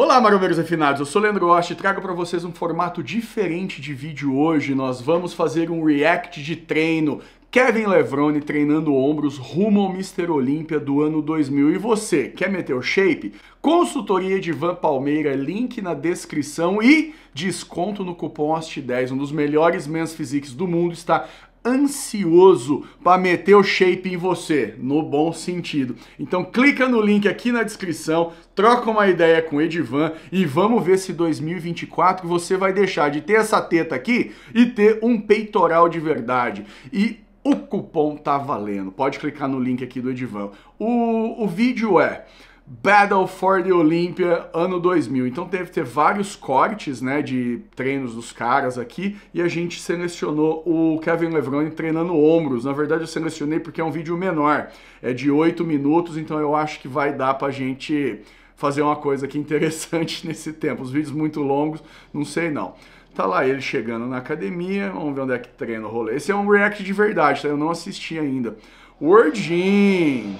Olá, marombeiros afinados, eu sou Leandro Osh e trago para vocês um formato diferente de vídeo hoje. Nós vamos fazer um react de treino. Kevin Levrone treinando ombros rumo ao Mr. Olímpia do ano 2000. E você, quer meter o shape? Consultoria de Van Palmeira, link na descrição e desconto no cupom AST10. Um dos melhores Men's Physiques do mundo está ansioso para meter o shape em você, no bom sentido. Então clica no link aqui na descrição, troca uma ideia com o Edivan e vamos ver se 2024 você vai deixar de ter essa teta aqui e ter um peitoral de verdade. E o cupom tá valendo. Pode clicar no link aqui do Edivan. O, o vídeo é Battle for the Olympia ano 2000. Então teve ter vários cortes, né, de treinos dos caras aqui e a gente selecionou o Kevin Levron treinando ombros. Na verdade eu selecionei porque é um vídeo menor, é de 8 minutos, então eu acho que vai dar pra gente fazer uma coisa aqui interessante nesse tempo. Os vídeos muito longos, não sei não. Tá lá ele chegando na academia, vamos ver onde é que treina o rolê. Esse é um react de verdade, tá? Eu não assisti ainda. Wordin!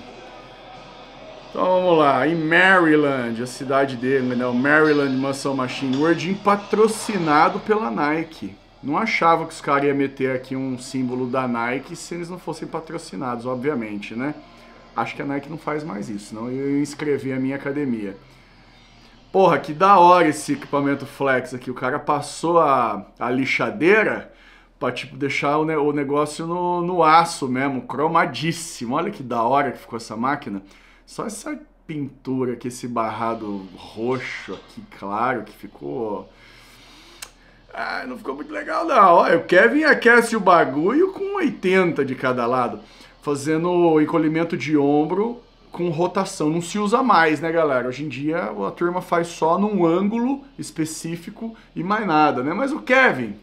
Então vamos lá, em Maryland, a cidade dele, né? O Maryland Mansão Machine word patrocinado pela Nike. Não achava que os caras iam meter aqui um símbolo da Nike se eles não fossem patrocinados, obviamente, né? Acho que a Nike não faz mais isso, não. Eu inscrevi a minha academia. Porra, que da hora esse equipamento flex aqui. O cara passou a, a lixadeira pra, tipo, deixar o, o negócio no, no aço mesmo, cromadíssimo. Olha que da hora que ficou essa máquina. Só essa pintura aqui, esse barrado roxo aqui, claro, que ficou. Ah, não ficou muito legal, não. Olha, o Kevin aquece o bagulho com 80 de cada lado, fazendo o encolhimento de ombro com rotação. Não se usa mais, né, galera? Hoje em dia a turma faz só num ângulo específico e mais nada, né? Mas o Kevin.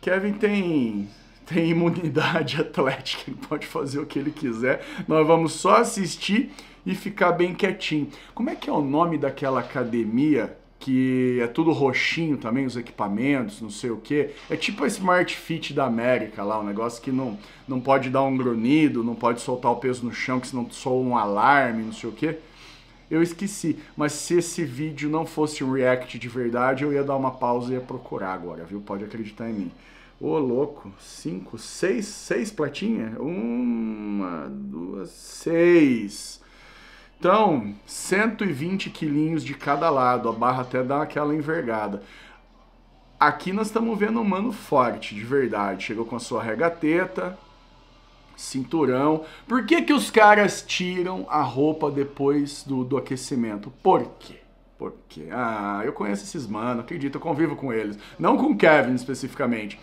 Kevin tem tem imunidade atlética, ele pode fazer o que ele quiser. Nós vamos só assistir e ficar bem quietinho. Como é que é o nome daquela academia que é tudo roxinho também, os equipamentos, não sei o que. É tipo a Smart Fit da América lá, um negócio que não, não pode dar um grunhido, não pode soltar o peso no chão, que senão soa um alarme, não sei o que. Eu esqueci, mas se esse vídeo não fosse um react de verdade, eu ia dar uma pausa e ia procurar agora, viu? Pode acreditar em mim. Ô, oh, louco, cinco, seis, seis platinhas? Uma, duas, seis. Então, 120 quilinhos de cada lado, a barra até dá aquela envergada. Aqui nós estamos vendo um mano forte, de verdade. Chegou com a sua regateta, cinturão. Por que, que os caras tiram a roupa depois do, do aquecimento? Por quê? Porque, ah, eu conheço esses mano, acredito, eu convivo com eles. Não com Kevin especificamente.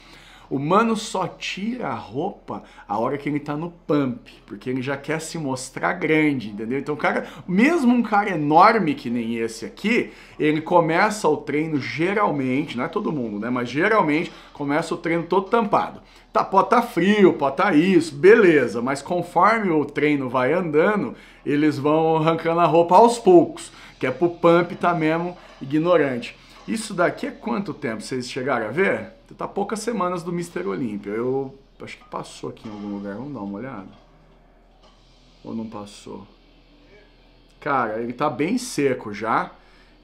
O mano só tira a roupa a hora que ele tá no pump, porque ele já quer se mostrar grande, entendeu? Então, cara, mesmo um cara enorme que nem esse aqui, ele começa o treino geralmente, não é todo mundo, né? Mas geralmente começa o treino todo tampado. Tá, pode tá frio, pode tá isso, beleza, mas conforme o treino vai andando, eles vão arrancando a roupa aos poucos, que é pro pump tá mesmo ignorante. Isso daqui é quanto tempo? Vocês chegaram a ver? Então, tá poucas semanas do Mister Olímpia. Eu acho que passou aqui em algum lugar. Vamos dar uma olhada. Ou não passou? Cara, ele tá bem seco já.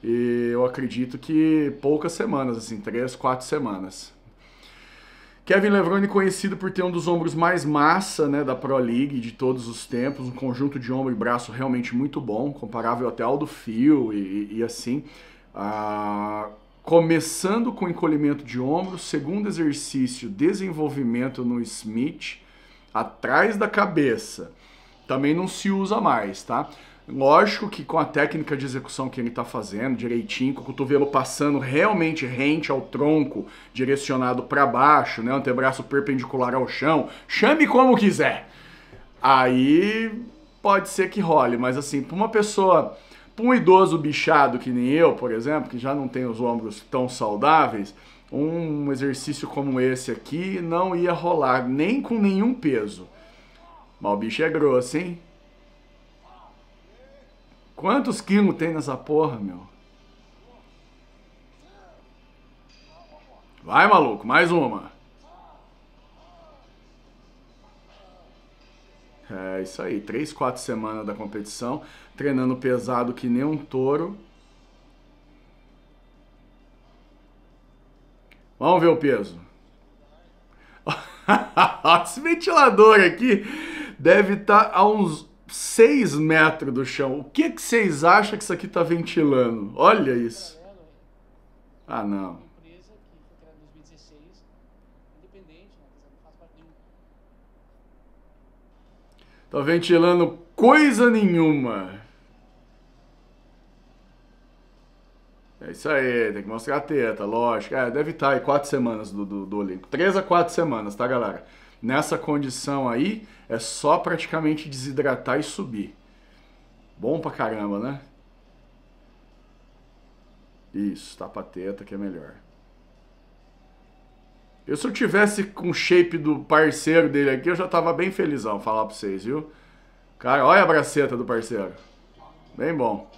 E eu acredito que poucas semanas, assim, três, quatro semanas. Kevin Levrone conhecido por ter um dos ombros mais massa né, da Pro League de todos os tempos, um conjunto de ombro e braço realmente muito bom, comparável até ao do Fio e, e, e assim. Ah, começando com encolhimento de ombro, segundo exercício, desenvolvimento no Smith, atrás da cabeça. Também não se usa mais, tá? Lógico que com a técnica de execução que ele está fazendo, direitinho, com o cotovelo passando realmente rente ao tronco, direcionado para baixo, né, antebraço perpendicular ao chão, chame como quiser. Aí pode ser que role, mas assim, para uma pessoa para um idoso bichado que nem eu, por exemplo, que já não tem os ombros tão saudáveis, um exercício como esse aqui não ia rolar, nem com nenhum peso. Mas o bicho é grosso, hein? Quantos quilos tem nessa porra, meu? Vai, maluco, mais uma. É isso aí, três, quatro semanas da competição, treinando pesado que nem um touro. Vamos ver o peso. Esse ventilador aqui deve estar tá a uns 6 metros do chão. O que, que vocês acham que isso aqui está ventilando? Olha isso. Ah, não. Tô ventilando coisa nenhuma. É isso aí, tem que mostrar a teta, lógico. É, deve estar tá aí quatro semanas do, do, do Olímpico. Três a quatro semanas, tá, galera? Nessa condição aí, é só praticamente desidratar e subir. Bom pra caramba, né? Isso, tapa a teta que é melhor. Eu, se eu tivesse com o shape do parceiro dele aqui, eu já tava bem felizão, falar pra vocês, viu? Cara, olha a braceta do parceiro. Bem bom.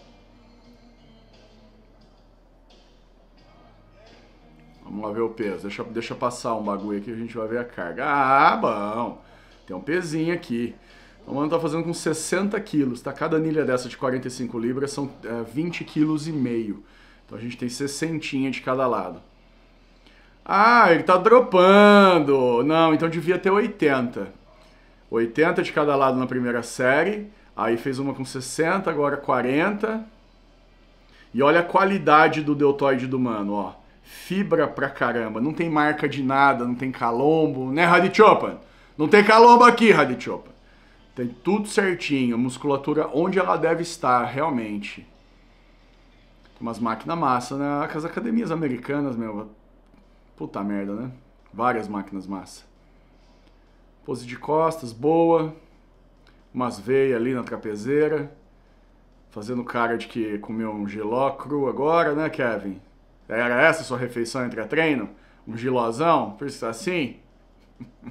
Vamos lá ver o peso. Deixa, deixa passar um bagulho aqui, a gente vai ver a carga. Ah, bom. Tem um pezinho aqui. O mano tá fazendo com 60 quilos, tá? Cada anilha dessa de 45 libras são é, 20 quilos e meio. Então a gente tem 60 de cada lado. Ah, ele tá dropando. Não, então devia ter 80. 80 de cada lado na primeira série. Aí fez uma com 60, agora 40. E olha a qualidade do deltoide do mano, ó. Fibra pra caramba. Não tem marca de nada, não tem calombo, né, Radichopan? Não tem calombo aqui, Radichopan. Tem tudo certinho, musculatura onde ela deve estar, realmente. Tem umas máquinas massa né? As academias americanas, meu. Puta merda, né? Várias máquinas massa. Pose de costas, boa. Umas veias ali na trapezeira. Fazendo cara de que comeu um giló cru agora, né, Kevin? Era essa a sua refeição entre a treino? Um gilozão? Por isso assim?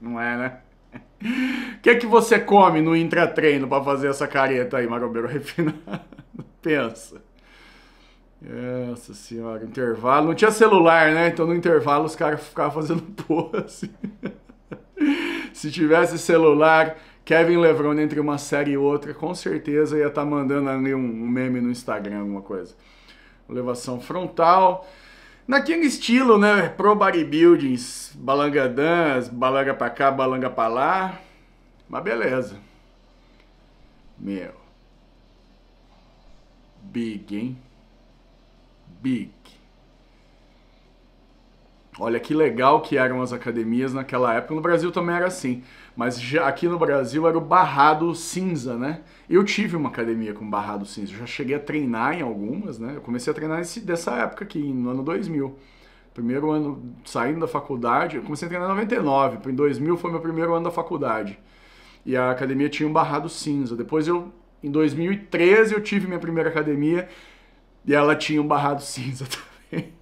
Não é, né? O que é que você come no intratreino para fazer essa careta aí, marombeiro refinado? Pensa. Nossa senhora, intervalo. Não tinha celular, né? Então no intervalo os caras ficavam fazendo pose. Se tivesse celular, Kevin Levron entre uma série e outra, com certeza ia estar tá mandando ali um, um meme no Instagram, alguma coisa. Elevação frontal. Naquele estilo, né? Pro bodybuildings, balangadãs, balanga pra cá, balanga pra lá. Mas beleza. Meu. Big, hein? Big. Olha que legal que eram as academias naquela época. No Brasil também era assim, mas já, aqui no Brasil era o barrado cinza, né? Eu tive uma academia com barrado cinza. Eu já cheguei a treinar em algumas, né? Eu comecei a treinar nesse, dessa época aqui, no ano 2000. Primeiro ano saindo da faculdade, eu comecei a treinar em 99, em 2000 foi meu primeiro ano da faculdade. E a academia tinha um barrado cinza. Depois eu em 2013 eu tive minha primeira academia e ela tinha um barrado cinza também.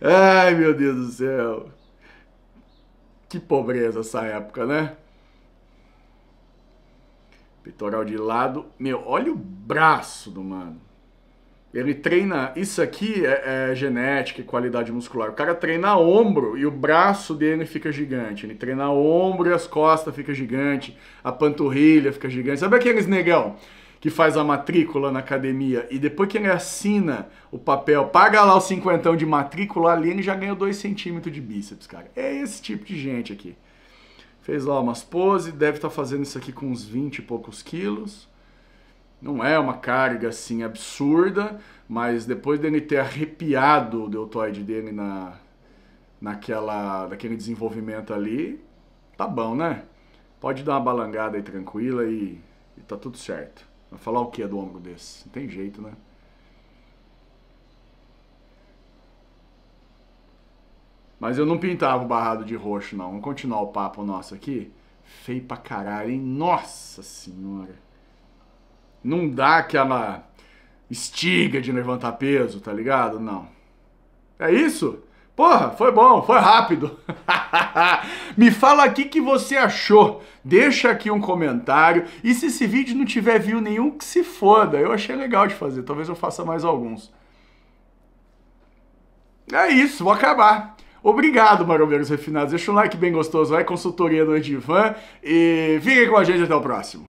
Ai, meu Deus do céu. Que pobreza essa época, né? Peitoral de lado. Meu, olha o braço do mano. Ele treina. Isso aqui é, é genética e qualidade muscular. O cara treina ombro e o braço dele fica gigante. Ele treina ombro e as costas fica gigante. A panturrilha fica gigante. Sabe aqueles negão? que faz a matrícula na academia e depois que ele assina o papel, paga lá o cinquentão de matrícula, ali ele já ganhou 2 centímetros de bíceps, cara. É esse tipo de gente aqui. Fez lá umas poses, deve estar tá fazendo isso aqui com uns 20 e poucos quilos. Não é uma carga assim absurda, mas depois dele ter arrepiado o deltoide dele na, naquela, naquele desenvolvimento ali, tá bom, né? Pode dar uma balangada aí tranquila e, e tá tudo certo. Vai falar o que do ombro desse? Não tem jeito, né? Mas eu não pintava o barrado de roxo, não. Vamos continuar o papo nosso aqui. Feio pra caralho, hein? Nossa senhora. Não dá aquela estiga de levantar peso, tá ligado? Não. É isso? Porra, foi bom, foi rápido. Me fala aqui que você achou. Deixa aqui um comentário. E se esse vídeo não tiver view nenhum, que se foda. Eu achei legal de fazer. Talvez eu faça mais alguns. É isso, vou acabar. Obrigado, marombeiros refinados. Deixa um like bem gostoso. Vai consultoria do Edivan. E fiquem com a gente até o próximo.